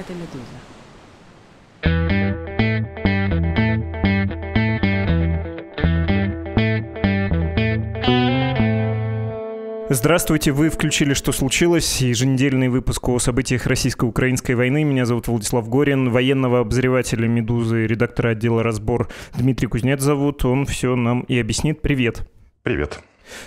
это «Медуза». Здравствуйте, вы включили «Что случилось?» еженедельный выпуск о событиях российско-украинской войны. Меня зовут Владислав Горин, военного обозревателя «Медузы», редактора отдела «Разбор» Дмитрий Кузнец зовут. Он все нам и объяснит. Привет. Привет.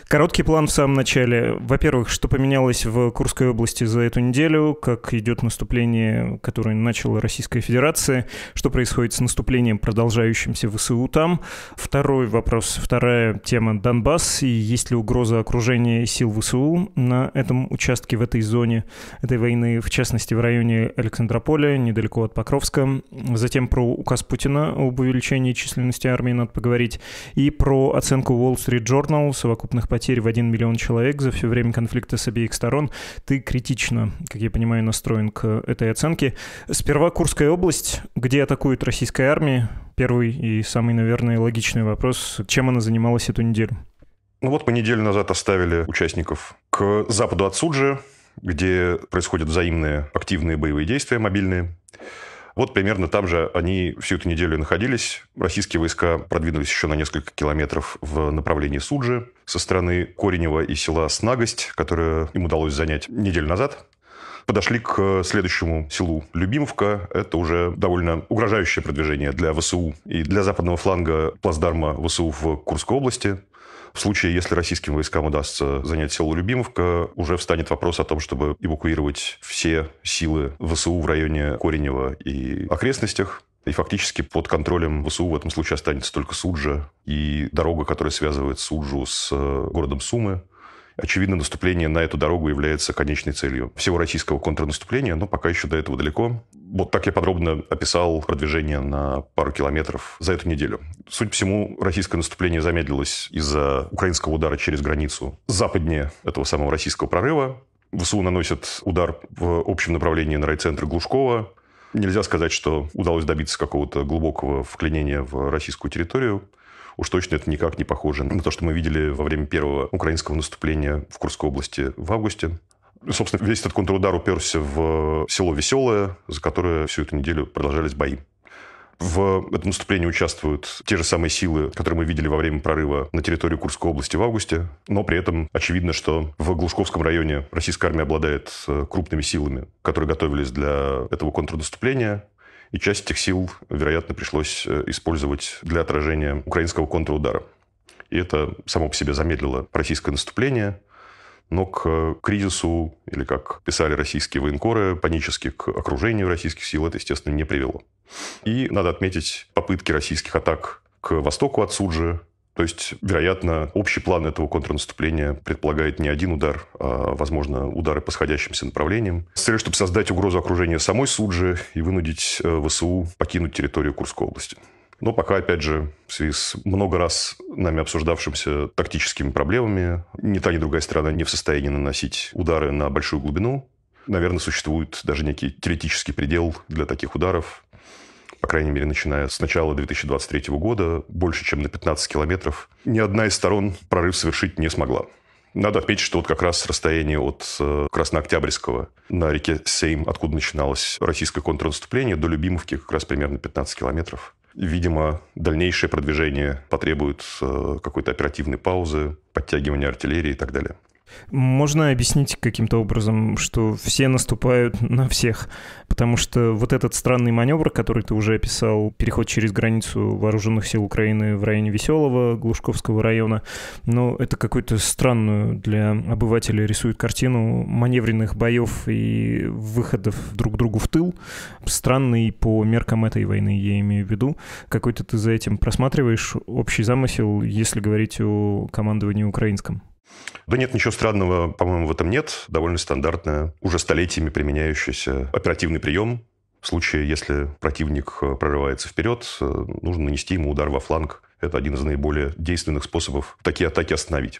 Короткий план в самом начале. Во-первых, что поменялось в Курской области за эту неделю, как идет наступление, которое начала Российская Федерация, что происходит с наступлением, продолжающимся в СУ там. Второй вопрос, вторая тема Донбасс, и есть ли угроза окружения сил ВСУ на этом участке, в этой зоне этой войны, в частности, в районе Александрополя, недалеко от Покровска. Затем про указ Путина об увеличении численности армии надо поговорить, и про оценку Wall Street Journal, совокупно совокупных потерь в 1 миллион человек за все время конфликта с обеих сторон. Ты критично, как я понимаю, настроен к этой оценке. Сперва Курская область, где атакует российская армия? Первый и самый, наверное, логичный вопрос. Чем она занималась эту неделю? Ну вот мы неделю назад оставили участников к западу от Суджи, где происходят взаимные активные боевые действия мобильные. Вот примерно там же они всю эту неделю находились. Российские войска продвинулись еще на несколько километров в направлении Суджи со стороны Коренева и села Снагость, которое им удалось занять неделю назад подошли к следующему селу Любимовка. Это уже довольно угрожающее продвижение для ВСУ и для западного фланга плацдарма ВСУ в Курской области. В случае, если российским войскам удастся занять село Любимовка, уже встанет вопрос о том, чтобы эвакуировать все силы ВСУ в районе Коренева и окрестностях. И фактически под контролем ВСУ в этом случае останется только Суджа и дорога, которая связывает Суджу с э, городом Сумы, Очевидно, наступление на эту дорогу является конечной целью всего российского контрнаступления, но пока еще до этого далеко. Вот так я подробно описал продвижение на пару километров за эту неделю. Суть по всему, российское наступление замедлилось из-за украинского удара через границу западнее этого самого российского прорыва. ВСУ наносит удар в общем направлении на райцентр Глушкова. Нельзя сказать, что удалось добиться какого-то глубокого вклинения в российскую территорию. Уж точно это никак не похоже на то, что мы видели во время первого украинского наступления в Курской области в августе. Собственно, весь этот контрудар уперся в село Веселое, за которое всю эту неделю продолжались бои. В этом наступлении участвуют те же самые силы, которые мы видели во время прорыва на территорию Курской области в августе, но при этом очевидно, что в Глушковском районе российская армия обладает э, крупными силами, которые готовились для этого контрнаступления и часть этих сил, вероятно, пришлось э, использовать для отражения украинского контрудара. И это само по себе замедлило российское наступление, но к кризису, или как писали российские военкоры, панически к окружению российских сил это, естественно, не привело. И надо отметить попытки российских атак к востоку от Суджи, то есть, вероятно, общий план этого контрнаступления предполагает не один удар, а, возможно, удары по сходящимся направлениям, с целью, чтобы создать угрозу окружения самой Суджи и вынудить э, ВСУ покинуть территорию Курской области. Но пока, опять же, в связи с много раз нами обсуждавшимся тактическими проблемами, ни та, ни другая сторона не в состоянии наносить удары на большую глубину. Наверное, существует даже некий теоретический предел для таких ударов по крайней мере, начиная с начала 2023 года, больше, чем на 15 километров, ни одна из сторон прорыв совершить не смогла. Надо отметить, что вот как раз расстояние от э, Краснооктябрьского на реке Сейм, откуда начиналось российское контрнаступление, до Любимовки как раз примерно 15 километров. Видимо, дальнейшее продвижение потребует э, какой-то оперативной паузы, подтягивания артиллерии и так далее. Можно объяснить каким-то образом, что все наступают на всех, потому что вот этот странный маневр, который ты уже описал, переход через границу вооруженных сил Украины в районе Веселого, Глушковского района, но ну, это какую-то странную для обывателя рисует картину маневренных боев и выходов друг другу в тыл. Странный по меркам этой войны, я имею в виду. Какой-то ты за этим просматриваешь общий замысел, если говорить о командовании украинском? Да нет, ничего странного, по-моему, в этом нет. Довольно стандартная, уже столетиями применяющийся оперативный прием. В случае, если противник э, прорывается вперед, э, нужно нанести ему удар во фланг. Это один из наиболее действенных способов такие атаки остановить.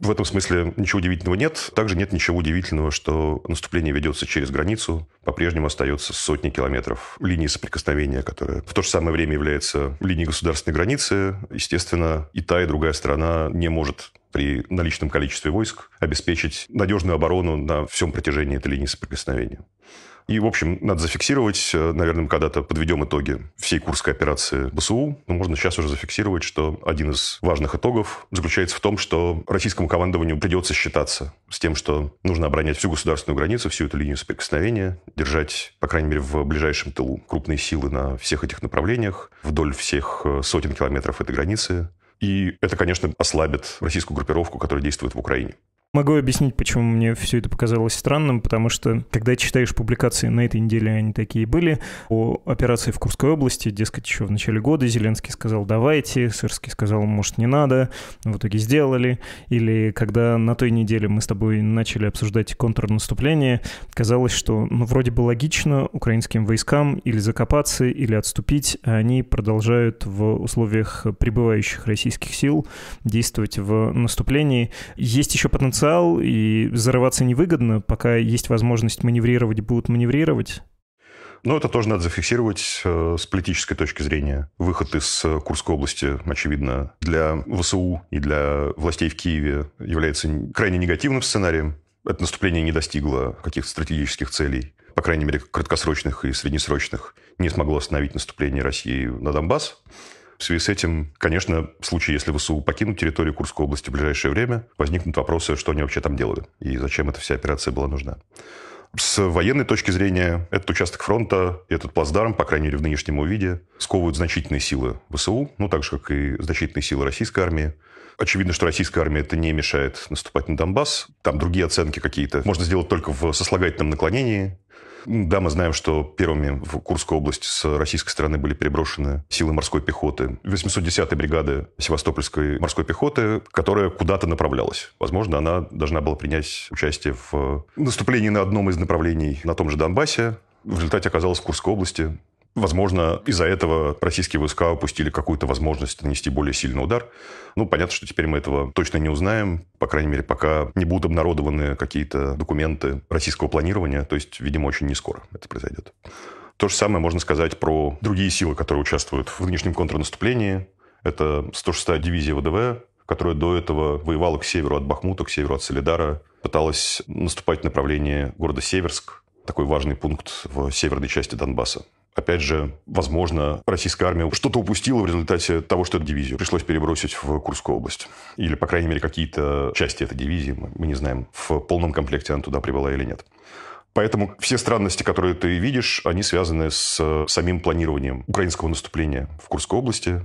В этом смысле ничего удивительного нет. Также нет ничего удивительного, что наступление ведется через границу. По-прежнему остается сотни километров линии соприкосновения, которая в то же самое время является линией государственной границы. Естественно, и та, и другая сторона не может при наличном количестве войск обеспечить надежную оборону на всем протяжении этой линии соприкосновения. И, в общем, надо зафиксировать, э, наверное, мы когда-то подведем итоги всей курской операции БСУ, но можно сейчас уже зафиксировать, что один из важных итогов заключается в том, что российскому командованию придется считаться с тем, что нужно оборонять всю государственную границу, всю эту линию соприкосновения, держать, по крайней мере, в ближайшем тылу крупные силы на всех этих направлениях, вдоль всех э, сотен километров этой границы, и это, конечно, ослабит российскую группировку, которая действует в Украине. Могу объяснить, почему мне все это показалось странным, потому что, когда читаешь публикации, на этой неделе они такие были, о операции в Курской области, дескать, еще в начале года Зеленский сказал «давайте», Сырский сказал «может, не надо», в итоге сделали. Или когда на той неделе мы с тобой начали обсуждать контрнаступление, казалось, что ну, вроде бы логично украинским войскам или закопаться, или отступить, а они продолжают в условиях прибывающих российских сил действовать в наступлении. Есть еще потенциал потенциал, и зарываться невыгодно, пока есть возможность маневрировать, будут маневрировать. Но ну, это тоже надо зафиксировать э, с политической точки зрения. Выход из э, Курской области, очевидно, для ВСУ и для властей в Киеве является крайне негативным сценарием. Это наступление не достигло каких-то стратегических целей, по крайней мере, краткосрочных и среднесрочных. Не смогло остановить наступление России на Донбасс. В связи с этим, конечно, в случае, если ВСУ покинут территорию Курской области в ближайшее время, возникнут вопросы, что они вообще там делали и зачем эта вся операция была нужна. С военной точки зрения, этот участок фронта, этот плацдарм, по крайней мере, в нынешнем виде, сковывают значительные силы ВСУ, ну, так же, как и значительные силы российской армии. Очевидно, что российская армия это не мешает наступать на Донбасс. Там другие оценки какие-то. Можно сделать только в сослагательном наклонении. Ну да, мы знаем, что первыми в Курской области с российской стороны были переброшены силы морской пехоты. 810-й бригады Севастопольской морской пехоты, которая куда-то направлялась. Возможно, она должна была принять участие в наступлении на одном из направлений на том же Донбассе. В результате оказалась в Курской области Возможно, из-за этого российские войска упустили какую-то возможность нанести более сильный удар. Ну, понятно, что теперь мы этого точно не узнаем. По крайней мере, пока не будут обнародованы какие-то документы российского планирования. То есть, видимо, очень не скоро это произойдет. То же самое можно сказать про другие силы, которые участвуют в нынешнем контрнаступлении. Это 106-я дивизия ВДВ, которая до этого воевала к северу от Бахмута, к северу от Солидара, пыталась наступать в направлении города Северск, такой важный пункт в северной части Донбасса. Опять же, возможно, российская армия что-то упустила в результате того, что эту дивизию пришлось перебросить в Курскую область. Или, по крайней мере, какие-то части этой дивизии, мы не знаем, в полном комплекте она туда прибыла или нет. Поэтому все странности, которые ты видишь, они связаны с э, самим планированием украинского наступления в Курской области.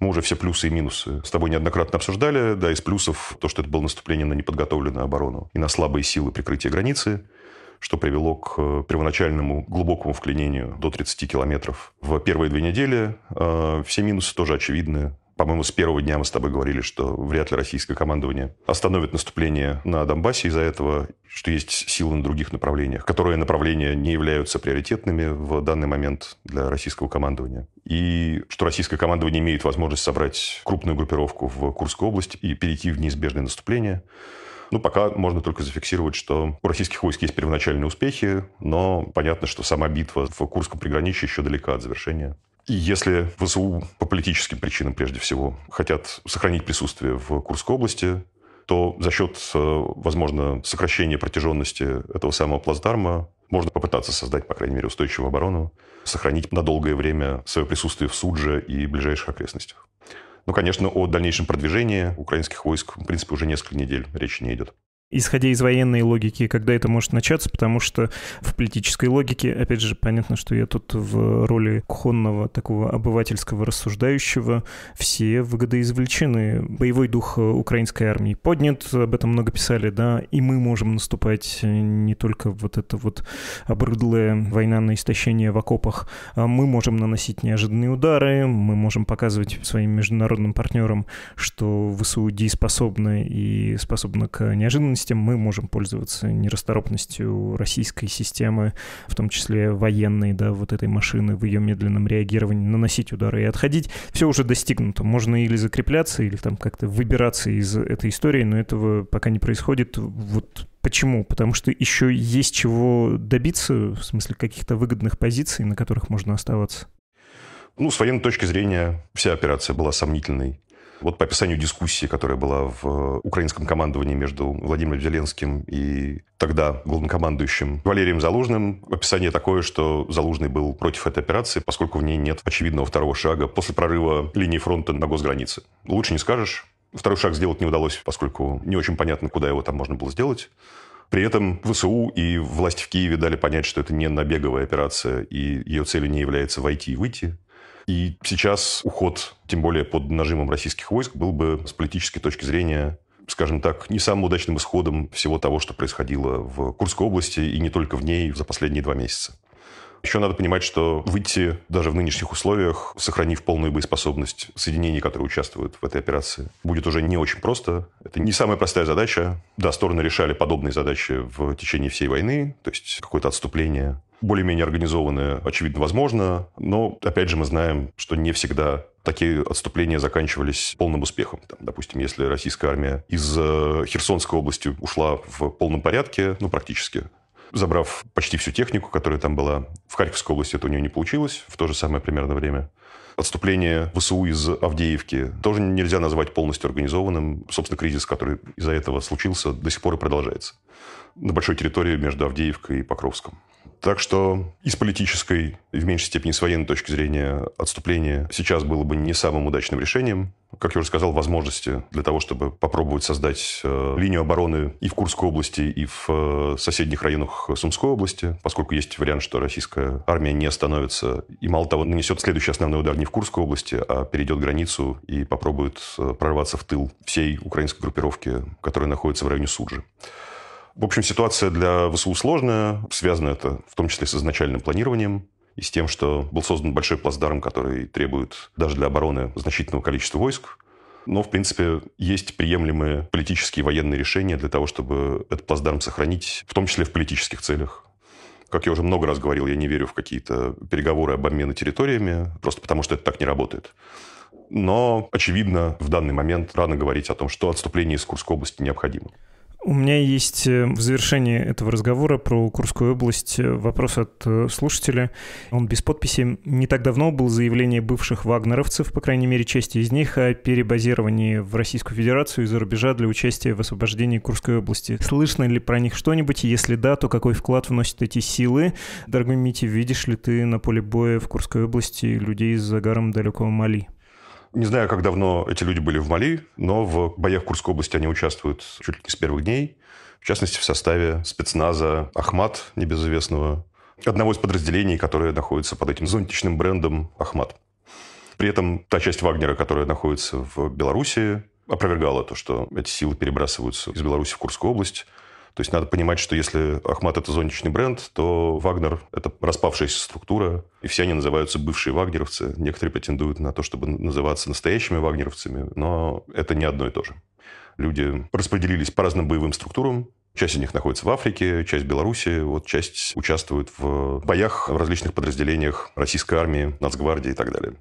Мы уже все плюсы и минусы с тобой неоднократно обсуждали. Да, из плюсов то, что это было наступление на неподготовленную оборону и на слабые силы прикрытия границы что привело к э, первоначальному глубокому вклинению до 30 километров. В первые две недели э, все минусы тоже очевидны. По-моему, с первого дня мы с тобой говорили, что вряд ли российское командование остановит наступление на Донбассе из-за этого, что есть силы на других направлениях, которые направления не являются приоритетными в данный момент для российского командования. И что российское командование имеет возможность собрать крупную группировку в Курской области и перейти в неизбежное наступление. Ну, пока можно только зафиксировать, что у российских войск есть первоначальные успехи, но понятно, что сама битва в Курском приграничье еще далека от завершения. И если ВСУ по политическим причинам, прежде всего, хотят сохранить присутствие в Курской области, то за счет, э, возможно, сокращения протяженности этого самого плацдарма можно попытаться создать, по крайней мере, устойчивую оборону, сохранить на долгое время свое присутствие в Судже и ближайших окрестностях. Ну, конечно, о дальнейшем продвижении украинских войск, в принципе, уже несколько недель речи не идет исходя из военной логики, когда это может начаться, потому что в политической логике, опять же, понятно, что я тут в роли кухонного такого обывательского рассуждающего, все выгоды извлечены. Боевой дух украинской армии поднят, об этом много писали, да, и мы можем наступать э, не только вот это вот обрыдлая война на истощение в окопах, а мы можем наносить неожиданные удары, мы можем показывать своим международным партнерам, что ВСУ дееспособны и способны к неожиданности с тем мы можем пользоваться нерасторопностью российской системы, в том числе военной, да, вот этой машины в ее медленном реагировании, наносить удары и отходить. Все уже достигнуто. Можно или закрепляться, или там как-то выбираться из этой истории, но этого пока не происходит. Вот Почему? Потому что еще есть чего добиться, в смысле каких-то выгодных позиций, на которых можно оставаться. Ну, с военной точки зрения, вся операция была сомнительной. Вот по описанию дискуссии, которая была в э, украинском командовании между Владимиром Зеленским и тогда главнокомандующим Валерием Залужным, описание такое, что Залужный был против этой операции, поскольку в ней нет очевидного второго шага после прорыва линии фронта на госгранице. Лучше не скажешь. Второй шаг сделать не удалось, поскольку не очень понятно, куда его там можно было сделать. При этом ВСУ и власти в Киеве дали понять, что это не набеговая операция, и ее целью не является войти и выйти, и сейчас уход, тем более под нажимом российских войск, был бы с политической точки зрения скажем так, не самым удачным исходом всего того, что происходило в Курской области и не только в ней за последние два месяца. Еще надо понимать, что выйти даже в нынешних условиях, сохранив полную боеспособность соединений, которые участвуют в этой операции, будет уже не очень просто. Это не самая простая задача. Да, стороны решали подобные задачи в течение всей войны, то есть какое-то отступление более-менее организованное, очевидно, возможно, но, опять же, мы знаем, что не всегда такие отступления заканчивались полным успехом. Там, допустим, если российская армия из э, Херсонской области ушла в полном порядке, ну, практически, забрав почти всю технику, которая там была. В Харьковской области это у нее не получилось в то же самое примерно время. Отступление ВСУ из Авдеевки тоже нельзя назвать полностью организованным. Собственно, кризис, который из-за этого случился, до сих пор и продолжается. На большой территории между Авдеевкой и Покровском. Так что из политической, и в меньшей степени с военной точки зрения отступление сейчас было бы не самым удачным решением. Как я уже сказал, возможности для того, чтобы попробовать создать э, линию обороны и в Курской области, и в э, соседних районах Сумской области, поскольку есть вариант, что российская армия не остановится и, мало того, нанесет следующий основной удар не в Курской области, а перейдет границу и попробует э, прорваться в тыл всей украинской группировки, которая находится в районе Суджи. В общем, ситуация для ВСУ сложная. Связано это в том числе с изначальным планированием и с тем, что был создан большой плацдарм, который требует даже для обороны значительного количества войск. Но, в принципе, есть приемлемые политические и военные решения для того, чтобы этот плацдарм сохранить, в том числе в политических целях. Как я уже много раз говорил, я не верю в какие-то переговоры об обмене территориями, просто потому что это так не работает. Но, очевидно, в данный момент рано говорить о том, что отступление из Курской области необходимо. У меня есть э, в завершении этого разговора про Курскую область э, вопрос от э, слушателя. Он без подписи. Не так давно было заявление бывших вагнеровцев, по крайней мере, части из них, о перебазировании в Российскую Федерацию из-за рубежа для участия в освобождении Курской области. Слышно ли про них что-нибудь? Если да, то какой вклад вносят эти силы? Дорогой Мити, видишь ли ты на поле боя в Курской области людей с загаром далекого Мали? Не знаю, как давно эти люди были в Мали, но в боях Курской области они участвуют чуть ли не с первых дней. В частности, в составе спецназа «Ахмат» небезызвестного, одного из подразделений, которое находится под этим зонтичным брендом «Ахмат». При этом та часть Вагнера, которая находится в Беларуси, опровергала то, что эти силы перебрасываются из Беларуси в Курскую область – то есть надо понимать, что если Ахмат – это зонтичный бренд, то Вагнер – это распавшаяся структура, и все они называются бывшие вагнеровцы. Некоторые претендуют на то, чтобы называться настоящими вагнеровцами, но это не одно и то же. Люди распределились по разным боевым структурам, Часть из них находится в Африке, часть в Беларуси, вот часть участвует в боях в различных подразделениях российской армии, нацгвардии и так далее.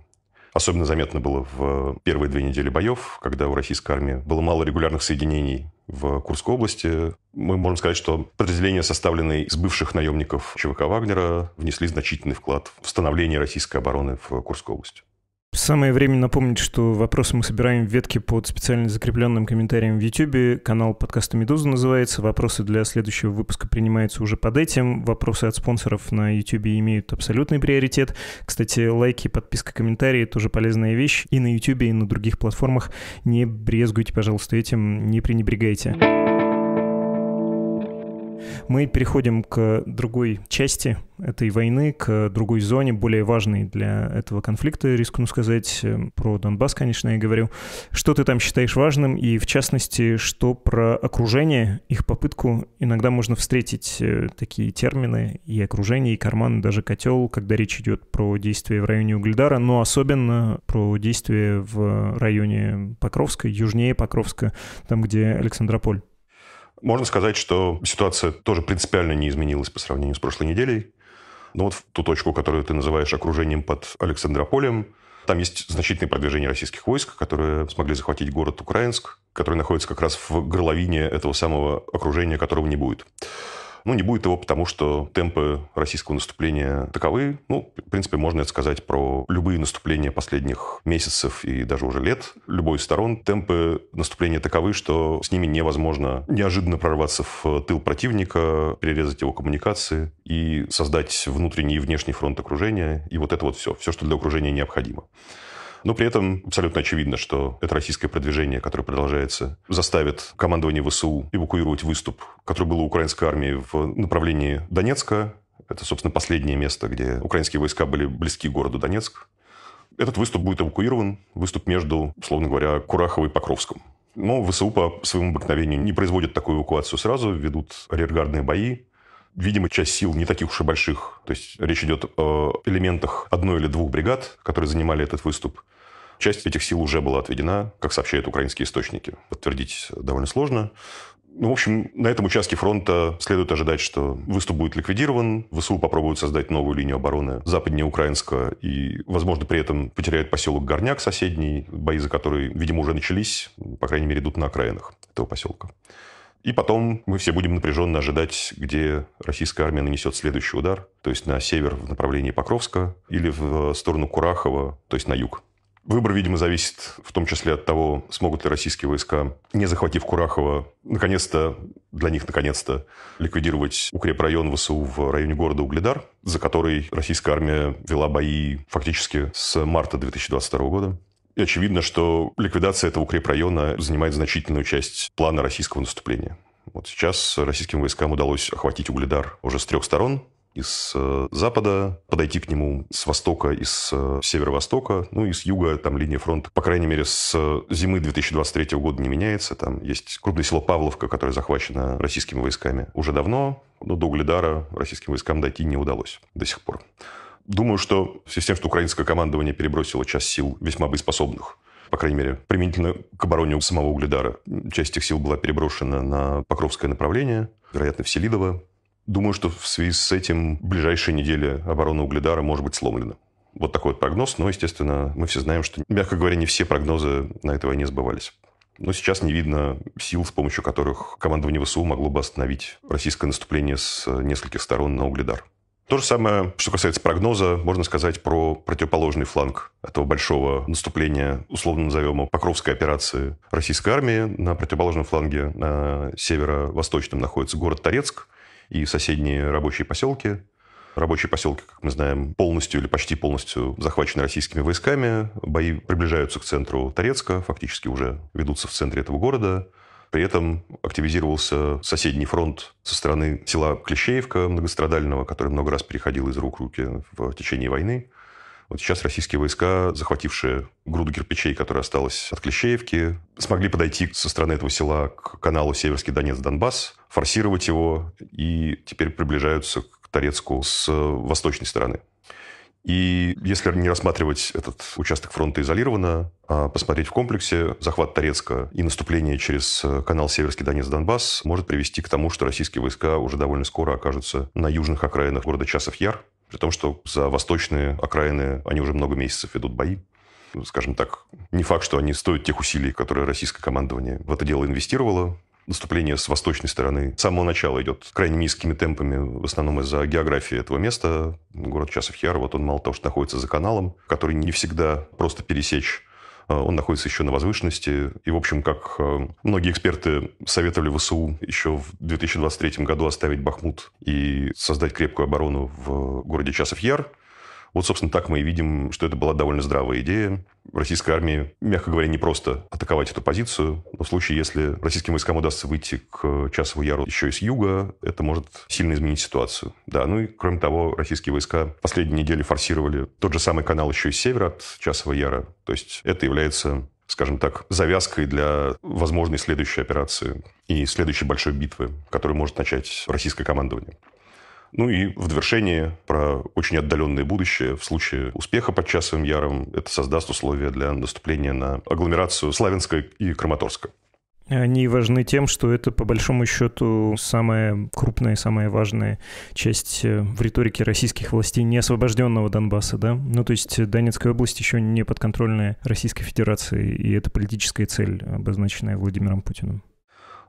Особенно заметно было в первые две недели боев, когда у российской армии было мало регулярных соединений в Курской области. Мы можем сказать, что подразделения, составленные из бывших наемников ЧВК Вагнера, внесли значительный вклад в становление российской обороны в Курской области. Самое время напомнить, что вопросы мы собираем в ветке под специально закрепленным комментарием в YouTube. Канал подкаста «Медуза» называется. Вопросы для следующего выпуска принимаются уже под этим. Вопросы от спонсоров на YouTube имеют абсолютный приоритет. Кстати, лайки, подписка, комментарии — тоже полезная вещь. И на YouTube, и на других платформах. Не брезгуйте, пожалуйста, этим, не пренебрегайте. Мы переходим к другой части этой войны, к другой зоне, более важной для этого конфликта, рискну сказать, э, про Донбасс, конечно, я говорю. Что ты там считаешь важным, и в частности, что про окружение, их попытку. Иногда можно встретить э, такие термины и окружение, и карман, и даже котел, когда речь идет про действия в районе Угледара, но особенно про действия в районе Покровска, южнее Покровска, там, где Александрополь. Можно сказать, что ситуация тоже принципиально не изменилась по сравнению с прошлой неделей. Но ну вот в ту точку, которую ты называешь окружением под Александрополем, там есть значительное продвижение российских войск, которые смогли захватить город Украинск, который находится как раз в горловине этого самого окружения, которого не будет. Ну, не будет его, потому что темпы российского наступления таковы. Ну, в принципе, можно это сказать про любые наступления последних месяцев и даже уже лет. Любой из сторон темпы наступления таковы, что с ними невозможно неожиданно прорваться в тыл противника, перерезать его коммуникации и создать внутренний и внешний фронт окружения. И вот это вот все. Все, что для окружения необходимо. Но при этом абсолютно очевидно, что это российское продвижение, которое продолжается, заставит командование ВСУ эвакуировать выступ, который был у украинской армии в направлении Донецка. Это, собственно, последнее место, где украинские войска были близки к городу Донецк. Этот выступ будет эвакуирован, выступ между, условно говоря, Курахово и Покровском. Но ВСУ по своему обыкновению не производят такую эвакуацию сразу, ведут арьергардные бои, Видимо, часть сил не таких уж и больших. То есть речь идет о элементах одной или двух бригад, которые занимали этот выступ. Часть этих сил уже была отведена, как сообщают украинские источники. Подтвердить довольно сложно. Ну, в общем, на этом участке фронта следует ожидать, что выступ будет ликвидирован, ВСУ попробуют создать новую линию обороны западнее Украинска и, возможно, при этом потеряют поселок Горняк соседний, бои за который, видимо, уже начались, по крайней мере, идут на окраинах этого поселка. И потом мы все будем напряженно ожидать, где российская армия нанесет следующий удар, то есть на север в направлении Покровска или в э, сторону Курахова, то есть на юг. Выбор, видимо, зависит в том числе от того, смогут ли российские войска, не захватив Курахова, наконец-то, для них наконец-то, ликвидировать укрепрайон ВСУ в районе города Угледар, за который российская армия вела бои фактически с марта 2022 года. И очевидно, что ликвидация этого укрепрайона занимает значительную часть плана российского наступления. Вот сейчас российским войскам удалось охватить Угледар уже с трех сторон, из э, запада, подойти к нему с востока и с э, северо-востока, ну и с юга там линия фронта, по крайней мере, с э, зимы 2023 года не меняется. Там есть крупное село Павловка, которое захвачено российскими войсками уже давно, но до Угледара российским войскам дойти не удалось до сих пор. Думаю, что в связи с тем, что украинское командование перебросило часть сил весьма боеспособных, по крайней мере, применительно к обороне самого Угледара, часть этих сил была переброшена на Покровское направление, вероятно, в Селидово. Думаю, что в связи с этим в ближайшие недели оборона Угледара может быть сломлена. Вот такой вот прогноз, но, естественно, мы все знаем, что, мягко говоря, не все прогнозы на этой войне сбывались. Но сейчас не видно сил, с помощью которых командование ВСУ могло бы остановить российское наступление с нескольких сторон на Угледар. То же самое, что касается прогноза, можно сказать про противоположный фланг этого большого наступления, условно назовем его Покровской операции российской армии. На противоположном фланге, на северо-восточном, находится город Торецк и соседние рабочие поселки. Рабочие поселки, как мы знаем, полностью или почти полностью захвачены российскими войсками. Бои приближаются к центру Торецка, фактически уже ведутся в центре этого города. При этом активизировался соседний фронт со стороны села Клещеевка многострадального, который много раз переходил из рук в руки в течение войны. Вот сейчас российские войска, захватившие груду кирпичей, которая осталась от Клещеевки, смогли подойти со стороны этого села к каналу Северский Донец-Донбасс, форсировать его и теперь приближаются к Торецку с восточной стороны. И если не рассматривать этот участок фронта изолированно, а посмотреть в комплексе, захват Торецка и наступление через э, канал Северский Донец-Донбасс может привести к тому, что российские войска уже довольно скоро окажутся на южных окраинах города Часов-Яр, при том, что за восточные окраины они уже много месяцев ведут бои. Скажем так, не факт, что они стоят тех усилий, которые российское командование в это дело инвестировало, наступление с восточной стороны с самого начала идет крайне низкими темпами, в основном из-за географии этого места. Город часов вот он мало того, что находится за каналом, который не всегда просто пересечь э, он находится еще на возвышенности. И, в общем, как э, многие эксперты советовали ВСУ еще в 2023 году оставить Бахмут и создать крепкую оборону в городе Часов-Яр, вот, собственно, так мы и видим, что это была довольно здравая идея. Российской армии, мягко говоря, не просто атаковать эту позицию, но в случае, если российским войскам удастся выйти к Часову Яру еще и с юга, это может сильно изменить ситуацию. Да, ну и кроме того, российские войска последние недели форсировали тот же самый канал еще и с севера от Часового Яра. То есть это является скажем так, завязкой для возможной следующей операции и следующей большой битвы, которую может начать российское командование. Ну и в довершение про очень отдаленное будущее. В случае успеха под Часовым Яром это создаст условия для наступления на агломерацию Славянска и Краматорска. Они важны тем, что это, по большому счету, самая крупная, самая важная часть э, в риторике российских властей неосвобожденного Донбасса, да? Ну, то есть э, Донецкая область еще не подконтрольная Российской Федерации, и это политическая цель, обозначенная Владимиром Путиным.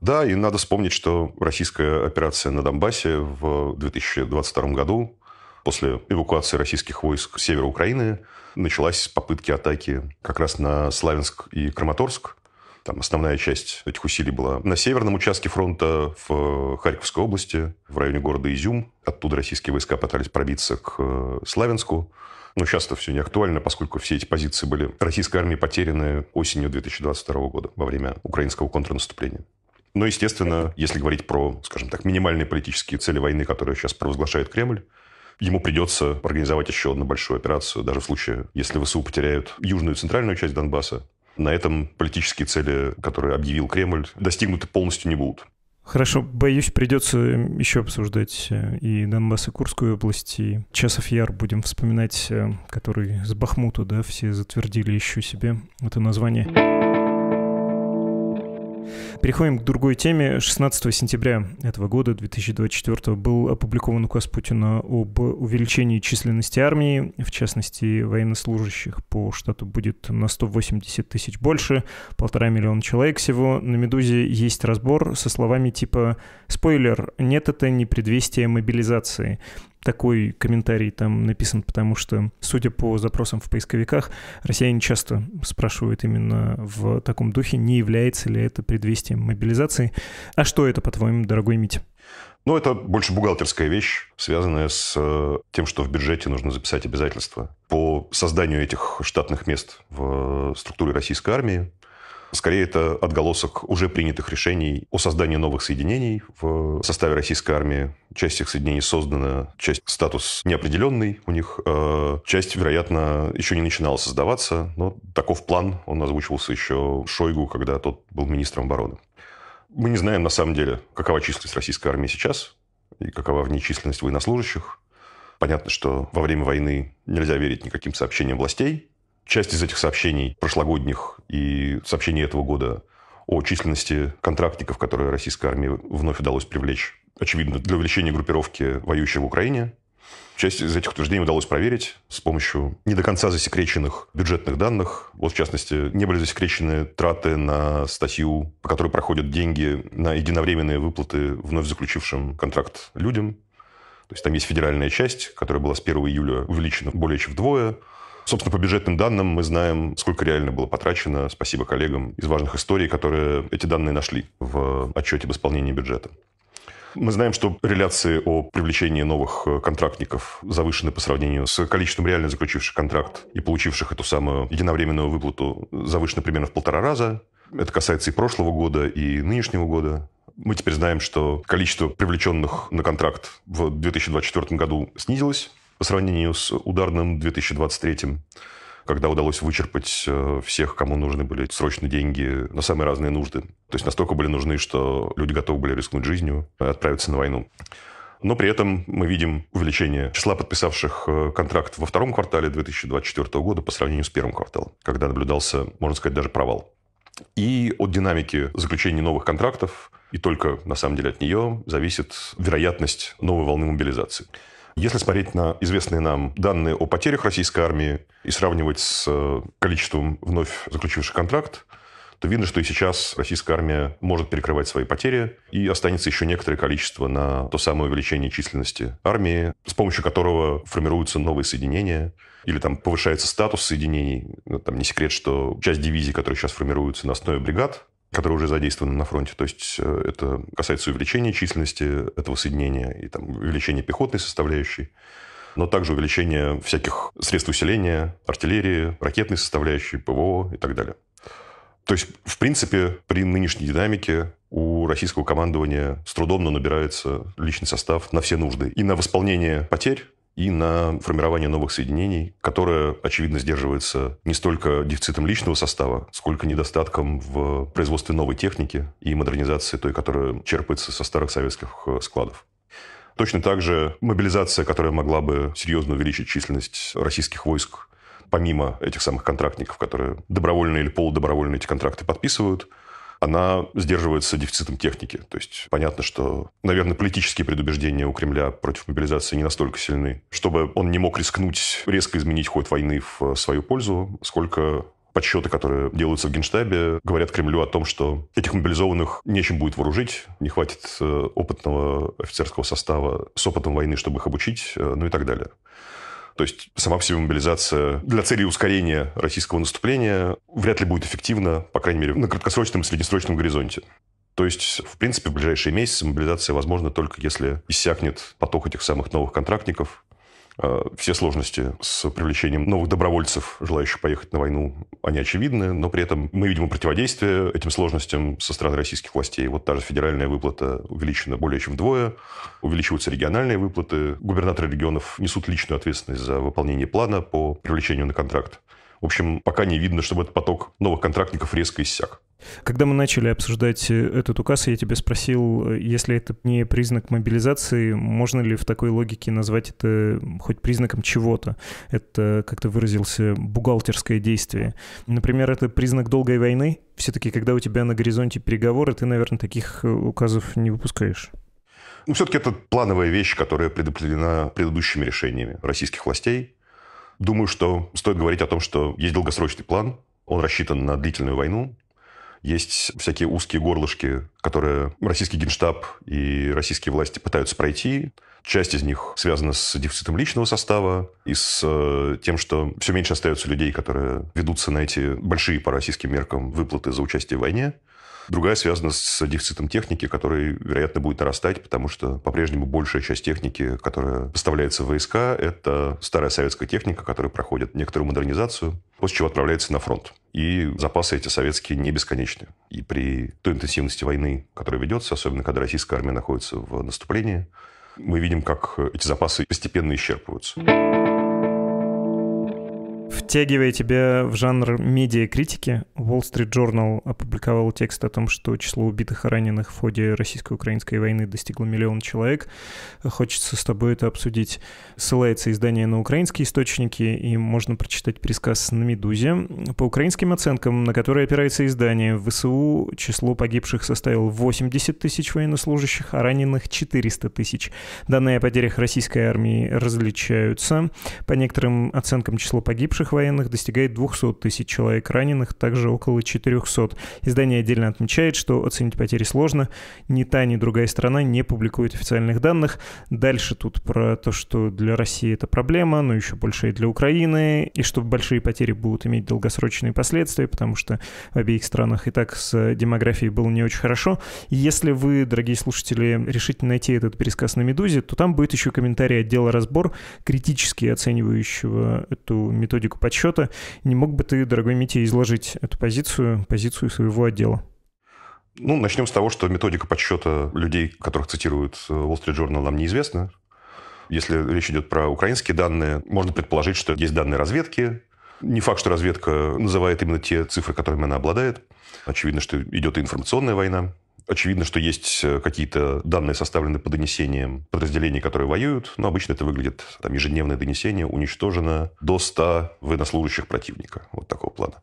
Да, и надо вспомнить, что российская операция на Донбассе в 2022 году после эвакуации российских войск с севера Украины началась с попытки атаки как раз на Славянск и Краматорск. Там основная часть этих усилий была на северном участке фронта в Харьковской области, в районе города Изюм. Оттуда российские войска пытались пробиться к э, Славянску. Но сейчас это все не актуально, поскольку все эти позиции были российской армии потеряны осенью 2022 года во время украинского контрнаступления. Но, естественно, если говорить про, скажем так, минимальные политические цели войны, которые сейчас провозглашает Кремль, ему придется организовать еще одну большую операцию, даже в случае, если ВСУ потеряют южную и центральную часть Донбасса. На этом политические цели, которые объявил Кремль, достигнуты полностью не будут. Хорошо, боюсь, придется еще обсуждать э, и Донбасс, и Курскую область, и Часов Яр будем вспоминать, э, который с Бахмута, да, все затвердили еще себе это название. Переходим к другой теме. 16 сентября этого года, 2024, был опубликован указ Путина об увеличении численности армии, в частности, военнослужащих по штату будет на 180 тысяч больше, полтора миллиона человек всего. На «Медузе» есть разбор со словами типа «Спойлер, нет, это не предвестие мобилизации» такой комментарий там написан, потому что, судя по запросам в поисковиках, россияне часто спрашивают именно в таком духе, не является ли это предвестием мобилизации. А что это, по-твоему, дорогой Митя? Ну, это больше бухгалтерская вещь, связанная с э, тем, что в бюджете нужно записать обязательства по созданию этих штатных мест в э, структуре российской армии. Скорее, это отголосок уже принятых решений о создании новых соединений в составе российской армии. Часть этих соединений создана, часть статус неопределенный у них, а часть, вероятно, еще не начинала создаваться, но таков план, он озвучивался еще Шойгу, когда тот был министром обороны. Мы не знаем, на самом деле, какова численность российской армии сейчас и какова в ней численность военнослужащих. Понятно, что во время войны нельзя верить никаким сообщениям властей, Часть из этих сообщений прошлогодних и сообщений этого года о численности контрактников, которые российской армии вновь удалось привлечь, очевидно, для увеличения группировки воюющей в Украине. Часть из этих утверждений удалось проверить с помощью не до конца засекреченных бюджетных данных. Вот, в частности, не были засекречены траты на статью, по которой проходят деньги на единовременные выплаты вновь заключившим контракт людям. То есть там есть федеральная часть, которая была с 1 июля увеличена более чем вдвое. Собственно, по бюджетным данным мы знаем, сколько реально было потрачено. Спасибо коллегам из важных историй, которые эти данные нашли в отчете об исполнении бюджета. Мы знаем, что реляции о привлечении новых э, контрактников завышены по сравнению с количеством реально заключивших контракт и получивших эту самую единовременную выплату завышены примерно в полтора раза. Это касается и прошлого года, и нынешнего года. Мы теперь знаем, что количество привлеченных на контракт в 2024 году снизилось по сравнению с ударным 2023 когда удалось вычерпать э, всех, кому нужны были срочно деньги на самые разные нужды. То есть настолько были нужны, что люди готовы были рискнуть жизнью и отправиться на войну. Но при этом мы видим увеличение числа подписавших э, контракт во втором квартале 2024 года по сравнению с первым кварталом, когда наблюдался, можно сказать, даже провал. И от динамики заключения новых контрактов, и только, на самом деле, от нее зависит вероятность новой волны мобилизации. Если смотреть на известные нам данные о потерях российской армии и сравнивать с э, количеством вновь заключивших контракт, то видно, что и сейчас российская армия может перекрывать свои потери, и останется еще некоторое количество на то самое увеличение численности армии, с помощью которого формируются новые соединения, или там повышается статус соединений. Ну, там не секрет, что часть дивизий, которые сейчас формируются на основе бригад, которые уже задействованы на фронте. То есть э, это касается увеличения численности этого соединения и там, увеличения пехотной составляющей, но также увеличения всяких средств усиления, артиллерии, ракетной составляющей, ПВО и так далее. То есть, в принципе, при нынешней динамике у российского командования с трудом, набирается личный состав на все нужды. И на восполнение потерь, и на формирование новых соединений, которое, очевидно, сдерживается не столько дефицитом личного состава, сколько недостатком в производстве новой техники и модернизации той, которая черпается со старых советских э, складов. Точно так же мобилизация, которая могла бы серьезно увеличить численность российских войск, помимо этих самых контрактников, которые добровольно или полудобровольно эти контракты подписывают – она сдерживается дефицитом техники. То есть понятно, что, наверное, политические предубеждения у Кремля против мобилизации не настолько сильны, чтобы он не мог рискнуть резко изменить ход войны в свою пользу, сколько подсчеты, которые делаются в Генштабе, говорят Кремлю о том, что этих мобилизованных нечем будет вооружить, не хватит э, опытного офицерского состава с опытом войны, чтобы их обучить, э, ну и так далее. То есть сама по себе мобилизация для цели ускорения российского наступления вряд ли будет эффективна, по крайней мере, на краткосрочном и среднесрочном горизонте. То есть, в принципе, в ближайшие месяцы мобилизация возможна только если иссякнет поток этих самых новых контрактников, Э, все сложности с привлечением новых добровольцев, желающих поехать на войну, они очевидны, но при этом мы видим противодействие этим сложностям со стороны российских властей. Вот та же федеральная выплата увеличена более чем вдвое, увеличиваются региональные выплаты, губернаторы регионов несут личную ответственность за выполнение плана по привлечению на контракт. В общем, пока не видно, чтобы этот поток новых контрактников резко иссяк. Когда мы начали обсуждать э, этот указ, я тебя спросил, э, если это не признак мобилизации, можно ли в такой логике назвать это хоть признаком чего-то? Это, как ты выразился, бухгалтерское действие. Например, это признак долгой войны? Все-таки, когда у тебя на горизонте переговоры, ты, наверное, таких э, указов не выпускаешь. Ну, все-таки это плановая вещь, которая предопределена предыдущими решениями российских властей. Думаю, что стоит говорить о том, что есть долгосрочный план, он рассчитан на длительную войну есть всякие узкие горлышки, которые российский генштаб и российские власти пытаются пройти. Часть из них связана с дефицитом личного состава и с э, тем, что все меньше остается людей, которые ведутся на эти большие по российским меркам выплаты за участие в войне. Другая связана с дефицитом техники, который, вероятно, будет нарастать, потому что по-прежнему большая часть техники, которая поставляется в войска, это старая советская техника, которая проходит некоторую модернизацию, после чего отправляется на фронт. И запасы эти советские не бесконечны. И при той интенсивности войны, которая ведется, особенно когда российская армия находится в наступлении, мы видим, как эти запасы постепенно исчерпываются. Подтягивая тебя в жанр медиа-критики, Wall Street Journal опубликовал текст о том, что число убитых и раненых в ходе российско-украинской войны достигло миллион человек. Хочется с тобой это обсудить. Ссылается издание на украинские источники, и можно прочитать пересказ на «Медузе». По украинским оценкам, на которые опирается издание, в ВСУ число погибших составило 80 тысяч военнослужащих, а раненых 400 тысяч. Данные о потерях российской армии различаются. По некоторым оценкам, число погибших военнослужащих военных достигает 200 тысяч человек, раненых также около 400. Издание отдельно отмечает, что оценить потери сложно. Ни та, ни другая страна не публикует официальных данных. Дальше тут про то, что для России это проблема, но еще больше и для Украины, и что большие потери будут иметь долгосрочные последствия, потому что в обеих странах и так с демографией было не очень хорошо. Если вы, дорогие слушатели, решите найти этот пересказ на «Медузе», то там будет еще комментарий отдела «Разбор», критически оценивающего эту методику потерь подсчета. Не мог бы ты, дорогой Митя, изложить эту позицию, позицию своего отдела? Ну, начнем с того, что методика подсчета людей, которых цитируют э, Wall Street Journal, нам неизвестна. Если речь идет про украинские данные, можно предположить, что есть данные разведки. Не факт, что разведка называет именно те цифры, которыми она обладает. Очевидно, что идет информационная война. Очевидно, что есть э, какие-то данные, составленные по донесениям подразделений, которые воюют. Но обычно это выглядит там ежедневное донесение уничтожено до 100 военнослужащих противника. Вот такого плана.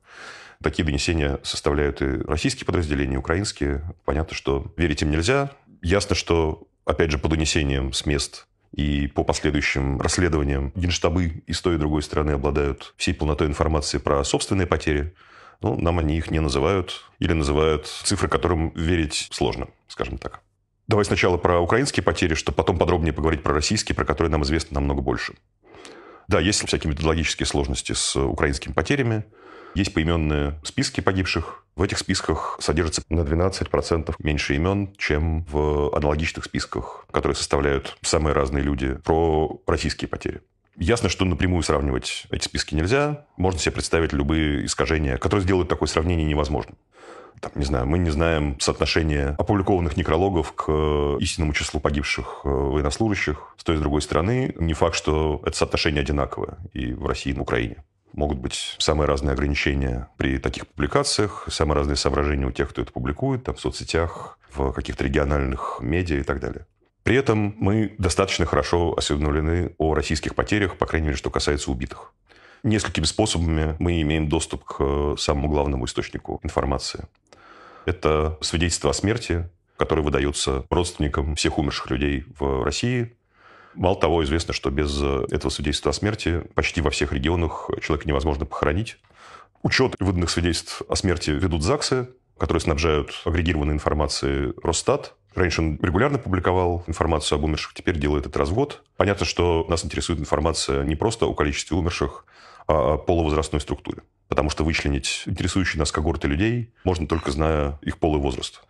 Такие донесения составляют и российские подразделения, и украинские. Понятно, что верить им нельзя. Ясно, что, опять же, по донесениям с мест и по последующим расследованиям генштабы и с той, и другой стороны обладают всей полнотой информации про собственные потери. Ну, нам они их не называют или называют цифры, которым верить сложно, скажем так. Давай сначала про украинские потери, чтобы потом подробнее поговорить про российские, про которые нам известно намного больше. Да, есть всякие методологические сложности с украинскими потерями. Есть поименные списки погибших. В этих списках содержится на 12% меньше имен, чем в аналогичных списках, которые составляют самые разные люди про российские потери. Ясно, что напрямую сравнивать эти списки нельзя. Можно себе представить любые искажения, которые сделают такое сравнение невозможным. Там, не знаю, мы не знаем соотношение опубликованных некрологов к э, истинному числу погибших э, военнослужащих. С той и с другой стороны, не факт, что это соотношение одинаковое и в России, и в Украине. Могут быть самые разные ограничения при таких публикациях, самые разные соображения у тех, кто это публикует, там, в соцсетях, в каких-то региональных медиа и так далее. При этом мы достаточно хорошо осведомлены о российских потерях, по крайней мере, что касается убитых. Несколькими способами мы имеем доступ к э, самому главному источнику информации. Это свидетельство о смерти, которое выдается родственникам всех умерших людей в России. Мало того, известно, что без э, этого свидетельства о смерти почти во всех регионах человека невозможно похоронить. Учет выданных свидетельств о смерти ведут ЗАГСы, которые снабжают агрегированной информацией Росстат – Раньше он регулярно публиковал информацию об умерших, теперь делает этот развод. Понятно, что нас интересует информация не просто о количестве умерших, а о полувозрастной структуре. Потому что вычленить интересующие нас когорты людей можно только зная их пол и возраст.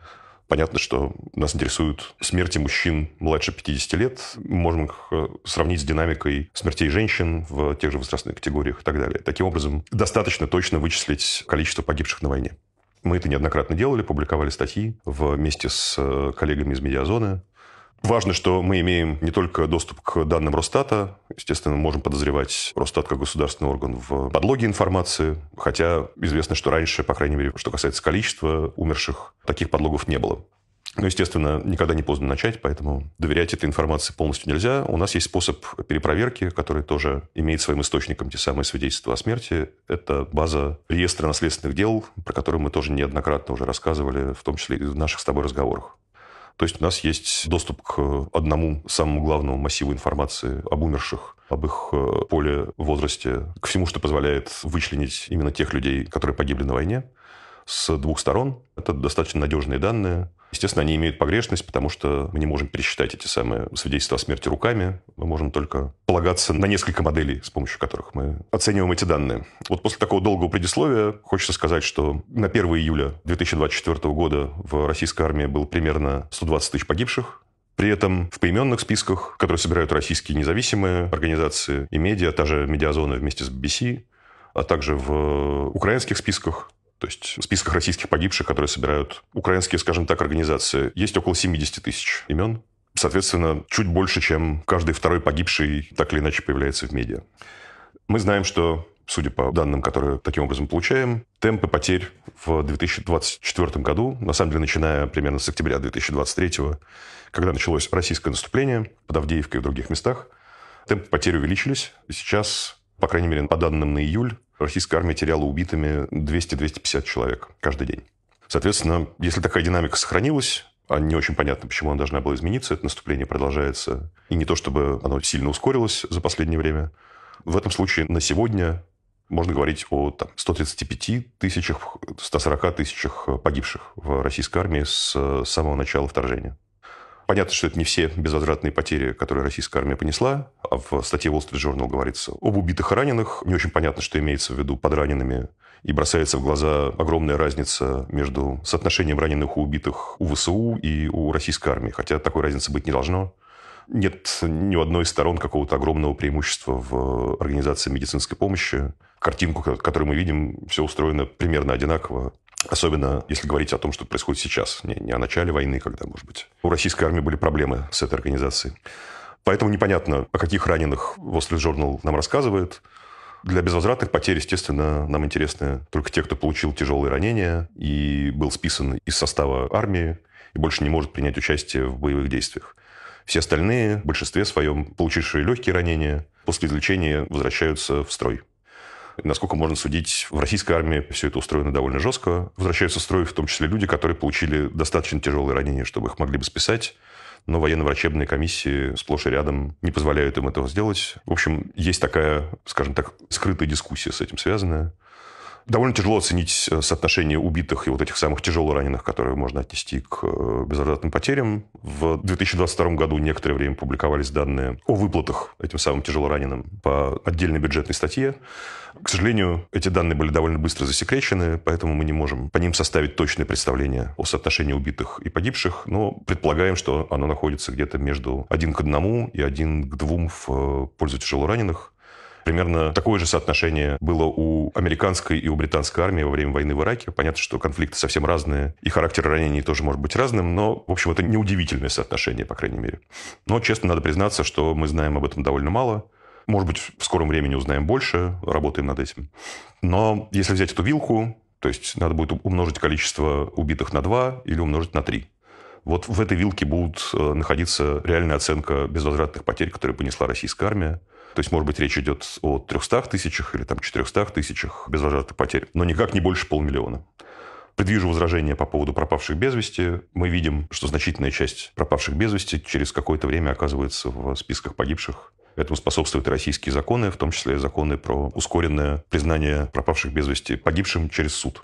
Понятно, что нас интересуют смерти мужчин младше 50 лет. Можем их э, сравнить с динамикой смертей женщин в тех же возрастных категориях и так далее. Таким образом, достаточно точно вычислить количество погибших на войне. Мы это неоднократно делали, публиковали статьи вместе с э, коллегами из «Медиазоны». Важно, что мы имеем не только доступ к данным Росстата, естественно, мы можем подозревать Росстат как государственный орган в подлоге информации, хотя известно, что раньше, по крайней мере, что касается количества умерших, таких подлогов не было. Но, ну, естественно, никогда не поздно начать, поэтому доверять этой информации полностью нельзя. У нас есть способ перепроверки, который тоже имеет своим источником те самые свидетельства о смерти. Это база реестра наследственных дел, про которую мы тоже неоднократно уже рассказывали, в том числе и в наших с тобой разговорах. То есть у нас есть доступ к одному самому главному массиву информации об умерших, об их э, поле, возрасте, к всему, что позволяет вычленить именно тех людей, которые погибли на войне с двух сторон. Это достаточно надежные данные. Естественно, они имеют погрешность, потому что мы не можем пересчитать эти самые свидетельства о смерти руками. Мы можем только полагаться на несколько моделей, с помощью которых мы оцениваем эти данные. Вот после такого долгого предисловия хочется сказать, что на 1 июля 2024 года в российской армии было примерно 120 тысяч погибших. При этом в поименных списках, которые собирают российские независимые организации и медиа, та же медиазона вместе с BBC, а также в украинских списках то есть в списках российских погибших, которые собирают украинские, скажем так, организации, есть около 70 тысяч имен. Соответственно, чуть больше, чем каждый второй погибший так или иначе появляется в медиа. Мы знаем, что судя по данным, которые таким образом получаем, темпы потерь в 2024 году, на самом деле начиная примерно с октября 2023, когда началось российское наступление под Авдеевкой и в других местах, темпы потерь увеличились. сейчас, по крайней мере, по данным на июль, российская армия теряла убитыми 200-250 человек каждый день. Соответственно, если такая динамика сохранилась, а не очень понятно, почему она должна была измениться, это наступление продолжается, и не то чтобы оно сильно ускорилось за последнее время, в этом случае на сегодня можно говорить о там, 135 тысячах, 140 тысячах погибших в российской армии с самого начала вторжения. Понятно, что это не все безвозвратные потери, которые российская армия понесла. А в статье Wall Street Journal говорится об убитых и раненых. Не очень понятно, что имеется в виду под ранеными. И бросается в глаза огромная разница между соотношением раненых и убитых у ВСУ и у российской армии. Хотя такой разницы быть не должно нет ни у одной из сторон какого-то огромного преимущества в организации медицинской помощи. Картинку, которую мы видим, все устроено примерно одинаково. Особенно если говорить о том, что происходит сейчас, не, не о начале войны, когда, может быть. У российской армии были проблемы с этой организацией. Поэтому непонятно, о каких раненых Wall Street Journal нам рассказывает. Для безвозвратных потерь, естественно, нам интересны только те, кто получил тяжелые ранения и был списан из состава армии и больше не может принять участие в боевых действиях. Все остальные, в большинстве своем, получившие легкие ранения, после излечения возвращаются в строй. Насколько можно судить, в российской армии все это устроено довольно жестко. Возвращаются в строй в том числе люди, которые получили достаточно тяжелые ранения, чтобы их могли бы списать но военно-врачебные комиссии сплошь и рядом не позволяют им этого сделать. В общем, есть такая, скажем так, скрытая дискуссия с этим связанная довольно тяжело оценить э, соотношение убитых и вот этих самых тяжело раненых, которые можно отнести к э, безвозвратным потерям. В 2022 году некоторое время публиковались данные о выплатах этим самым тяжело раненым по отдельной бюджетной статье. К сожалению, эти данные были довольно быстро засекречены, поэтому мы не можем по ним составить точное представление о соотношении убитых и погибших, но предполагаем, что оно находится где-то между один к одному и один к двум в пользу тяжело раненых. Примерно такое же соотношение было у американской и у британской армии во время войны в Ираке. Понятно, что конфликты совсем разные, и характер ранений тоже может быть разным, но, в общем, это неудивительное соотношение, по крайней мере. Но, честно, надо признаться, что мы знаем об этом довольно мало. Может быть, в скором времени узнаем больше, работаем над этим. Но если взять эту вилку, то есть надо будет умножить количество убитых на 2 или умножить на 3. Вот в этой вилке будут э, находиться реальная оценка безвозвратных потерь, которые понесла российская армия. То есть, может быть, речь идет о 300 тысячах или там 400 тысячах безвозвратных потерь, но никак не больше полмиллиона. Предвижу возражения по поводу пропавших без вести. Мы видим, что значительная часть пропавших без вести через какое-то время оказывается в списках погибших. Этому способствуют и российские законы, в том числе и законы про ускоренное признание пропавших без вести погибшим через суд.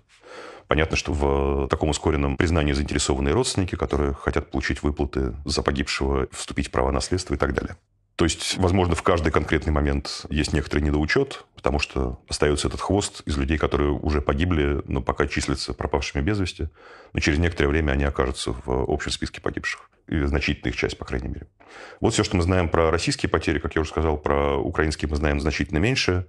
Понятно, что в таком ускоренном признании заинтересованные родственники, которые хотят получить выплаты за погибшего, вступить в право наследства и так далее. То есть, возможно, в каждый конкретный момент есть некоторый недоучет, потому что остается этот хвост из людей, которые уже погибли, но пока числятся пропавшими без вести, но через некоторое время они окажутся в э, общем списке погибших. И значительная их часть, по крайней мере. Вот все, что мы знаем про российские потери, как я уже сказал, про украинские мы знаем значительно меньше.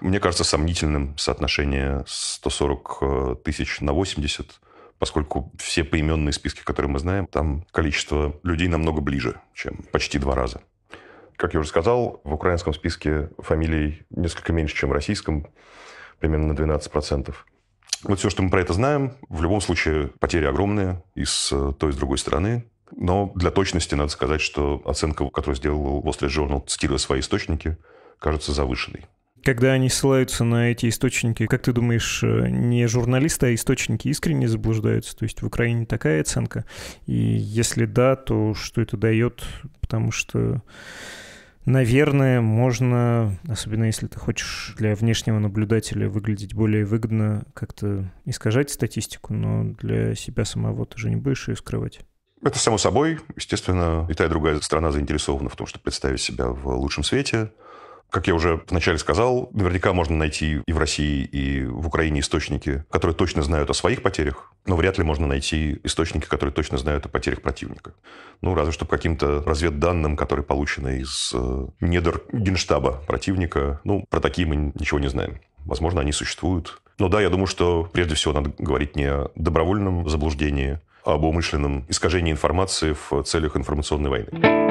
Мне кажется сомнительным соотношение 140 э, тысяч на 80, поскольку все поименные списки, которые мы знаем, там количество людей намного ближе, чем почти два раза. Как я уже сказал, в украинском списке фамилий несколько меньше, чем в российском, примерно на 12%. Вот все, что мы про это знаем, в любом случае потери огромные и с той, и с другой стороны. Но для точности надо сказать, что оценка, которую сделал Wall Street Journal, цитируя свои источники, кажется завышенной. Когда они ссылаются на эти источники, как ты думаешь, э, не журналисты, а источники искренне заблуждаются? То есть в Украине такая оценка? И если да, то что это дает? Потому что Наверное, можно, особенно если ты хочешь для внешнего наблюдателя выглядеть более выгодно, как-то искажать статистику, но для себя самого ты же не будешь ее скрывать. Это само собой. Естественно, и та, и другая страна заинтересована в том, чтобы представить себя в лучшем свете. Как я уже вначале сказал, наверняка можно найти и в России, и в Украине источники, которые точно знают о своих потерях, но вряд ли можно найти источники, которые точно знают о потерях противника. Ну, разве что по каким-то разведданным, которые получены из э, недр генштаба противника. Ну, про такие мы ничего не знаем. Возможно, они существуют. Но да, я думаю, что прежде всего надо говорить не о добровольном заблуждении, а об умышленном искажении информации в целях информационной войны.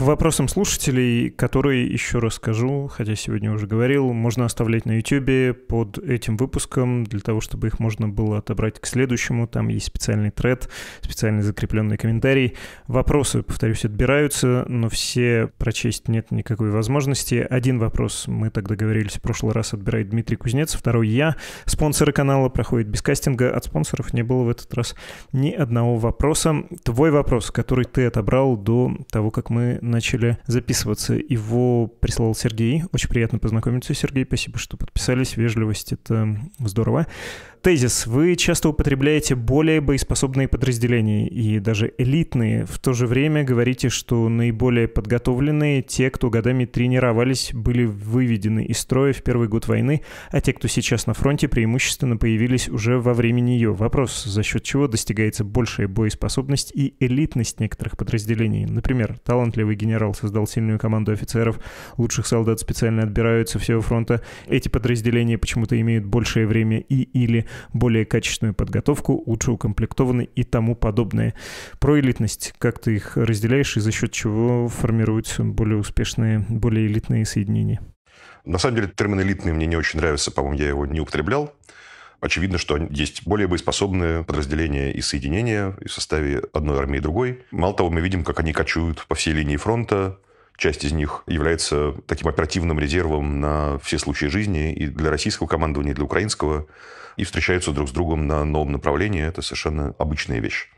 К вопросам слушателей, которые, еще раз скажу, хотя сегодня уже говорил, можно оставлять на YouTube под этим выпуском, для того, чтобы их можно было отобрать к следующему. Там есть специальный тред, специальный закрепленный комментарий. Вопросы, повторюсь, отбираются, но все прочесть нет никакой возможности. Один вопрос, мы так договорились, в прошлый раз отбирает Дмитрий Кузнецов, второй я. Спонсоры канала проходят без кастинга, от спонсоров не было в этот раз ни одного вопроса. Твой вопрос, который ты отобрал до того, как мы начали записываться. Его прислал Сергей. Очень приятно познакомиться, Сергей. Спасибо, что подписались. Вежливость — это здорово. Тезис. Вы часто употребляете более боеспособные подразделения и даже элитные. В то же время говорите, что наиболее подготовленные, те, кто годами тренировались, были выведены из строя в первый год войны, а те, кто сейчас на фронте, преимущественно появились уже во время нее. Вопрос, за счет чего достигается большая боеспособность и элитность некоторых подразделений. Например, талантливый генерал создал сильную команду офицеров, лучших солдат специально отбираются всего фронта. Эти подразделения почему-то имеют большее время и или более качественную подготовку, лучше укомплектованы и тому подобное. Про элитность, как ты их разделяешь и за счет чего формируются более успешные, более элитные соединения? На самом деле термин «элитный» мне не очень нравится, по-моему, я его не употреблял. Очевидно, что есть более боеспособные подразделения и соединения в составе одной армии и другой. Мало того, мы видим, как они кочуют по всей линии фронта, Часть из них является таким оперативным резервом на все случаи жизни и для российского командования, и для украинского, и встречаются друг с другом на новом направлении. Это совершенно обычная вещь.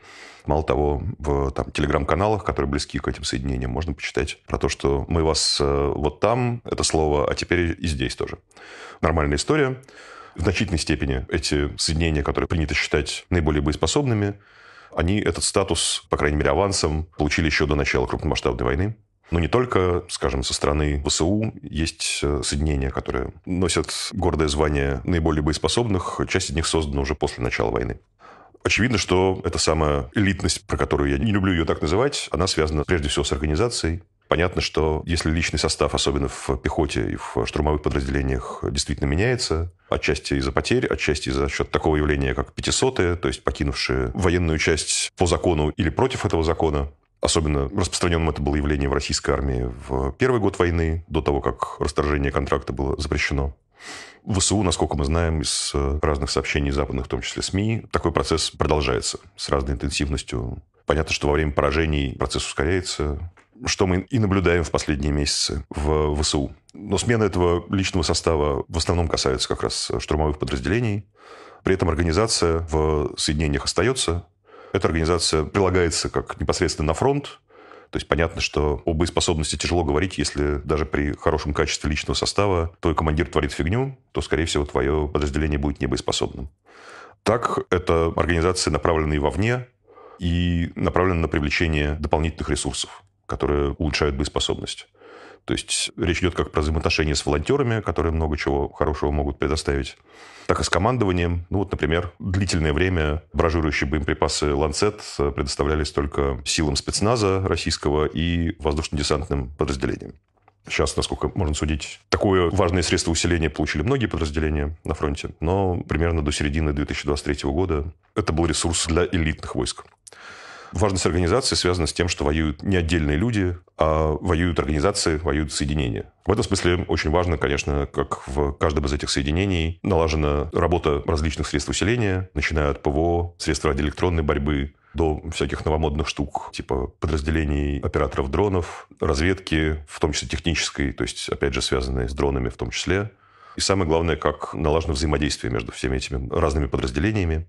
Мало того, в там, телеграм-каналах, которые близки к этим соединениям, можно почитать про то, что мы вас э, вот там, это слово, а теперь и здесь тоже. Нормальная история. В значительной степени эти соединения, которые принято считать наиболее боеспособными, они этот статус, по крайней мере, авансом, получили еще до начала крупномасштабной войны. Но не только, скажем, со стороны ВСУ есть э, соединения, которые носят гордое звание наиболее боеспособных. Часть из них создана уже после начала войны. Очевидно, что эта самая элитность, про которую я не люблю ее так называть, она связана прежде всего с организацией. Понятно, что если личный состав, особенно в пехоте и в штурмовых подразделениях, действительно меняется, отчасти из-за потерь, отчасти за счет такого явления, как пятисотые, то есть покинувшие военную часть по закону или против этого закона, Особенно распространенным это было явление в российской армии в первый год войны, до того, как расторжение контракта было запрещено. В СУ, насколько мы знаем, из э, разных сообщений западных, в том числе СМИ, такой процесс продолжается с разной интенсивностью. Понятно, что во время поражений процесс ускоряется, что мы и наблюдаем в последние месяцы в ВСУ. Но смена этого личного состава в основном касается как раз штурмовых подразделений. При этом организация в соединениях остается, эта организация прилагается как непосредственно на фронт, то есть понятно, что о боеспособности тяжело говорить, если даже при хорошем качестве личного состава твой командир творит фигню, то, скорее всего, твое подразделение будет небоеспособным. Так, это организации, направленные вовне и направлены на привлечение дополнительных ресурсов, которые улучшают боеспособность. То есть речь идет как про взаимоотношения с волонтерами, которые много чего хорошего могут предоставить, так и с командованием. Ну вот, например, длительное время бражирующие боеприпасы «Ланцет» предоставлялись только силам спецназа российского и воздушно-десантным подразделениям. Сейчас, насколько можно судить, такое важное средство усиления получили многие подразделения на фронте, но примерно до середины 2023 года это был ресурс для элитных войск. Важность организации связана с тем, что воюют не отдельные люди, а воюют организации, воюют соединения. В этом смысле очень важно, конечно, как в каждом из этих соединений налажена работа различных средств усиления, начиная от ПВО, средств радиоэлектронной борьбы, до всяких новомодных штук, типа подразделений операторов дронов, разведки, в том числе технической, то есть, опять же, связанные с дронами в том числе. И самое главное, как налажено взаимодействие между всеми этими разными подразделениями.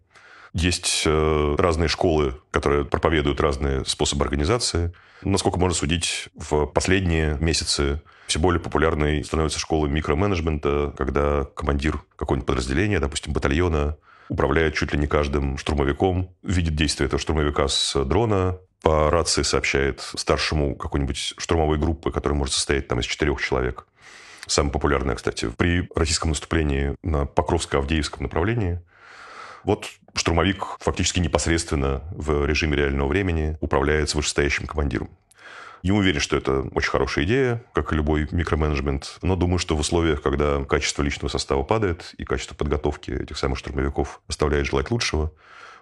Есть э, разные школы, которые проповедуют разные способы организации. Насколько можно судить, в последние месяцы все более популярной становятся школы микроменеджмента, когда командир какого-нибудь подразделения, допустим, батальона, управляет чуть ли не каждым штурмовиком, видит действие этого штурмовика с дрона, по рации сообщает старшему какой-нибудь штурмовой группы, которая может состоять там из четырех человек. Самое популярное, кстати, при российском наступлении на Покровско-Авдеевском направлении – вот штурмовик фактически непосредственно в режиме реального времени управляет с вышестоящим командиром. Не уверен, что это очень хорошая идея, как и любой микроменеджмент, но думаю, что в условиях, когда качество личного состава падает и качество подготовки этих самых штурмовиков оставляет желать лучшего,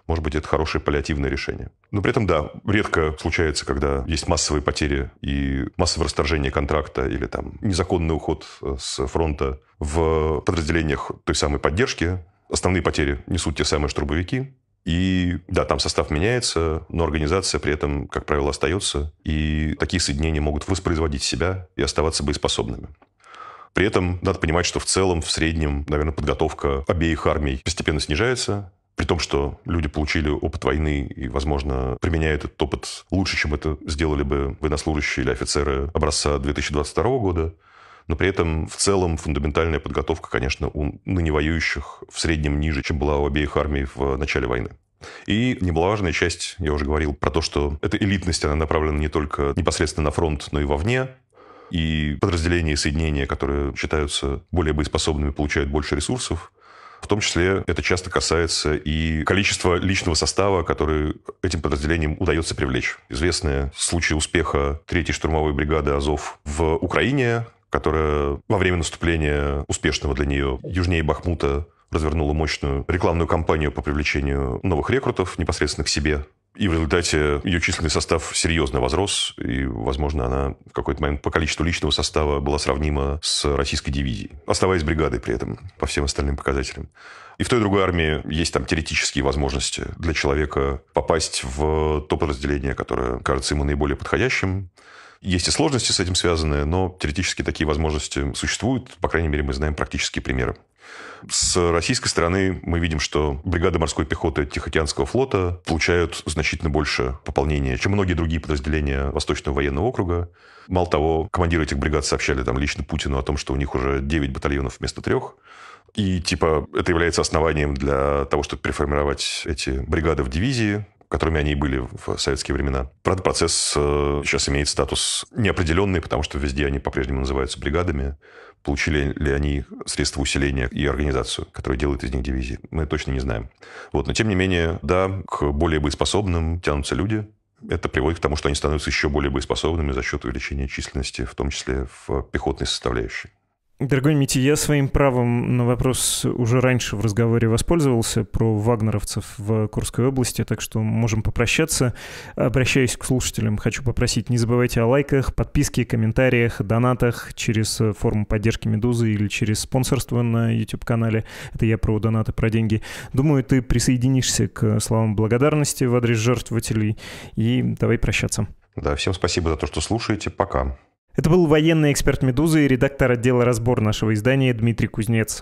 может быть, это хорошее паллиативное решение. Но при этом, да, редко случается, когда есть массовые потери и массовое расторжение контракта или там незаконный уход э, с фронта в подразделениях той самой поддержки, Основные потери несут те самые штурмовики. И да, там состав меняется, но организация при этом, как правило, остается. И такие соединения могут воспроизводить себя и оставаться боеспособными. При этом надо понимать, что в целом, в среднем, наверное, подготовка обеих армий постепенно снижается, при том, что люди получили опыт войны и, возможно, применяют этот опыт лучше, чем это сделали бы военнослужащие или офицеры образца 2022 года но при этом в целом фундаментальная подготовка, конечно, у ныне воюющих в среднем ниже, чем была у обеих армий в начале войны. И немаловажная часть, я уже говорил про то, что эта элитность, она направлена не только непосредственно на фронт, но и вовне. И подразделения и соединения, которые считаются более боеспособными, получают больше ресурсов. В том числе это часто касается и количества личного состава, который этим подразделениям удается привлечь. Известные случаи успеха третьей штурмовой бригады «Азов» в Украине, которая во время наступления успешного для нее южнее Бахмута развернула мощную рекламную кампанию по привлечению новых рекрутов непосредственно к себе. И в результате ее численный состав серьезно возрос, и, возможно, она в какой-то момент по количеству личного состава была сравнима с российской дивизией, оставаясь бригадой при этом по всем остальным показателям. И в той и другой армии есть там теоретические возможности для человека попасть в то подразделение, которое кажется ему наиболее подходящим, есть и сложности с этим связанные, но теоретически такие возможности существуют. По крайней мере, мы знаем практические примеры. С российской стороны мы видим, что бригады морской пехоты Тихоокеанского флота получают значительно больше пополнения, чем многие другие подразделения Восточного военного округа. Мало того, командиры этих бригад сообщали там лично Путину о том, что у них уже 9 батальонов вместо трех. И, типа, это является основанием для того, чтобы переформировать эти бригады в дивизии, которыми они и были в советские времена. Правда, процесс э, сейчас имеет статус неопределенный, потому что везде они по-прежнему называются бригадами. Получили ли они средства усиления и организацию, которая делает из них дивизии, мы точно не знаем. Вот. Но, тем не менее, да, к более боеспособным тянутся люди, это приводит к тому, что они становятся еще более боеспособными за счет увеличения численности, в том числе в пехотной составляющей. Дорогой Мити, я своим правом на вопрос уже раньше в разговоре воспользовался про вагнеровцев в Курской области, так что можем попрощаться. Обращаюсь к слушателям, хочу попросить, не забывайте о лайках, подписке, комментариях, донатах через форму поддержки «Медузы» или через спонсорство на YouTube-канале. Это я про донаты, про деньги. Думаю, ты присоединишься к словам благодарности в адрес жертвователей. И давай прощаться. Да, всем спасибо за то, что слушаете. Пока. Это был военный эксперт «Медузы» и редактор отдела «Разбор» нашего издания Дмитрий Кузнец.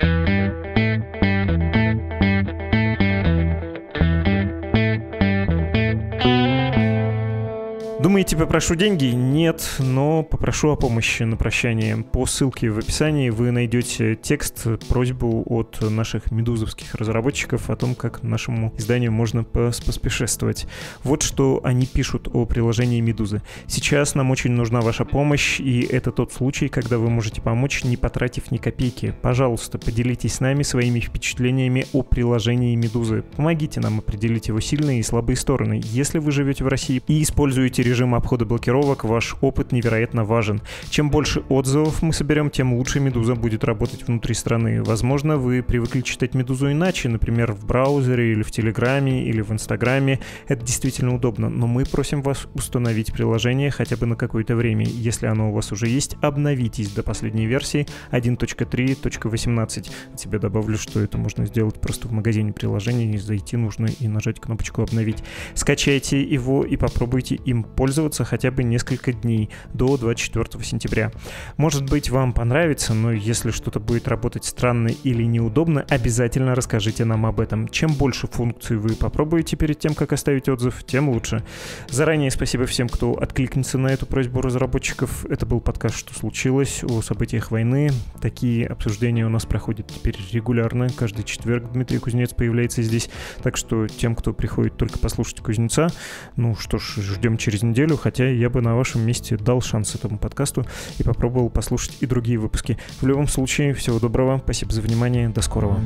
Думаете, попрошу деньги? Нет, но попрошу о помощи на прощание. По ссылке в описании вы найдете текст, просьбу от наших медузовских разработчиков о том, как нашему изданию можно поспешествовать. Вот что они пишут о приложении «Медузы». Сейчас нам очень нужна ваша помощь, и это тот случай, когда вы можете помочь, не потратив ни копейки. Пожалуйста, поделитесь с нами своими впечатлениями о приложении «Медузы». Помогите нам определить его сильные и слабые стороны. Если вы живете в России и используете режима обхода блокировок ваш опыт невероятно важен. Чем больше отзывов мы соберем, тем лучше «Медуза» будет работать внутри страны. Возможно, вы привыкли читать «Медузу» иначе, например, в браузере или в Телеграме или в Инстаграме. Это действительно удобно, но мы просим вас установить приложение хотя бы на какое-то время. Если оно у вас уже есть, обновитесь до последней версии 1.3.18. Тебе добавлю, что это можно сделать просто в магазине приложений, зайти нужно и нажать кнопочку «Обновить». Скачайте его и попробуйте им пользоваться хотя бы несколько дней до 24 сентября. Может быть, вам понравится, но если что-то будет работать странно или неудобно, обязательно расскажите нам об этом. Чем больше функций вы попробуете перед тем, как оставить отзыв, тем лучше. Заранее спасибо всем, кто откликнется на эту просьбу разработчиков. Это был подкаст «Что случилось?» о событиях войны. Такие обсуждения у нас проходят теперь регулярно. Каждый четверг Дмитрий Кузнец появляется здесь. Так что тем, кто приходит только послушать Кузнеца, ну что ж, ждем через неделю неделю, хотя я бы на вашем месте дал шанс этому подкасту и попробовал послушать и другие выпуски. В любом случае, всего доброго, спасибо за внимание, до скорого.